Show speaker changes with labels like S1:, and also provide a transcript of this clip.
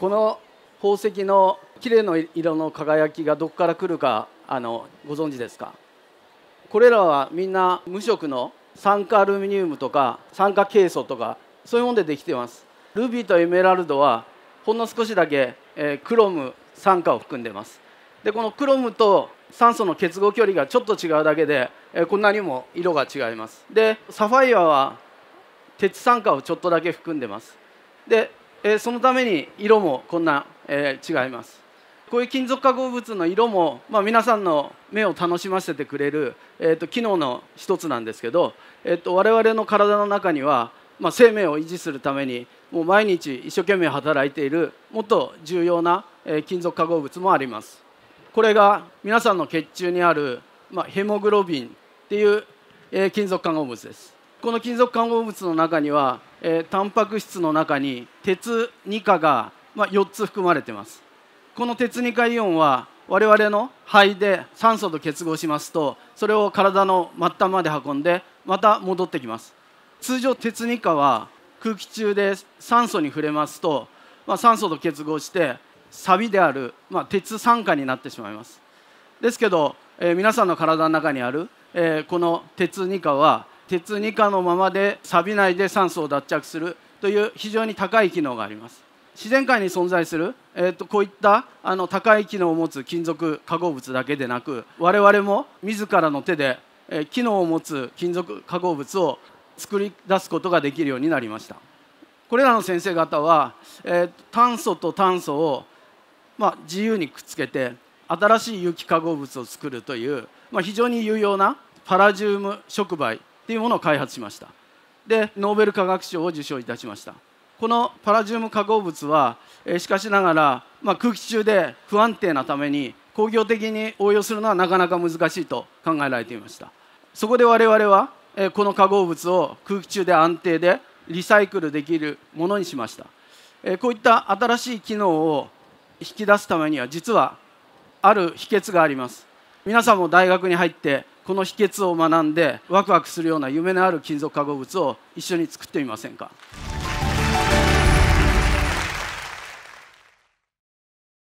S1: この宝石の綺麗な色の輝きがどこから来るかあのご存知ですかこれらはみんな無色の酸化アルミニウムとか酸化ケイ素とかそういうものでできてますルビーとエメラルドはほんの少しだけ、えー、クロム酸化を含んでますでこのクロムと酸素の結合距離がちょっと違うだけで、えー、こんなにも色が違いますでサファイアは鉄酸化をちょっとだけ含んでますでえー、そのために色もこんな、えー、違いますこういう金属化合物の色も、まあ、皆さんの目を楽しませてくれる、えーと、機能の一つなんですけど、えーと、と我々の体の中には、まあ、生命を維持するためにもう毎日一生懸命働いているもっと重要な、えー、金属化合物もありますこれが皆さんの血中にある、まあ、ヘモグロビンっていう、えー、金属化合物ですこの金属化合物の中にはえー、タンパク質の中に鉄2価が、まあ、4つ含まれてますこの鉄2価イオンは我々の肺で酸素と結合しますとそれを体の末端まで運んでまた戻ってきます通常鉄2価は空気中で酸素に触れますと、まあ、酸素と結合してサビである、まあ、鉄酸化になってしまいますですけど、えー、皆さんの体の中にある、えー、この鉄2価は鉄二価のままで錆びないで酸素を脱着するという非常に高い機能があります自然界に存在する、えーと、こういったあの高い機能を持つ金属化合物だけでなく我々も自らの手で、えー、機能を持つ金属化合物を作り出すことができるようになりましたこれらの先生方は、えー、炭素と炭素を、まあ、自由にくっつけて新しい有機化合物を作るという、まあ、非常に有用なパラジウム触媒っていうものを開発しましたでノーベル化学賞を受賞いたしましたこのパラジウム化合物は、えしかしながら、まあ、空気中で不安定なために工業的に応用するのはなかなか難しいと考えられていましたそこで我々は、えこの化合物を空気中で安定でリサイクルできるものにしました、えこういった新しい機能を引き出すためには実はある秘訣があります皆さんも大学に入ってこの秘訣を学んでワクワクするような夢のある金属化合物を一緒に作ってみませんか。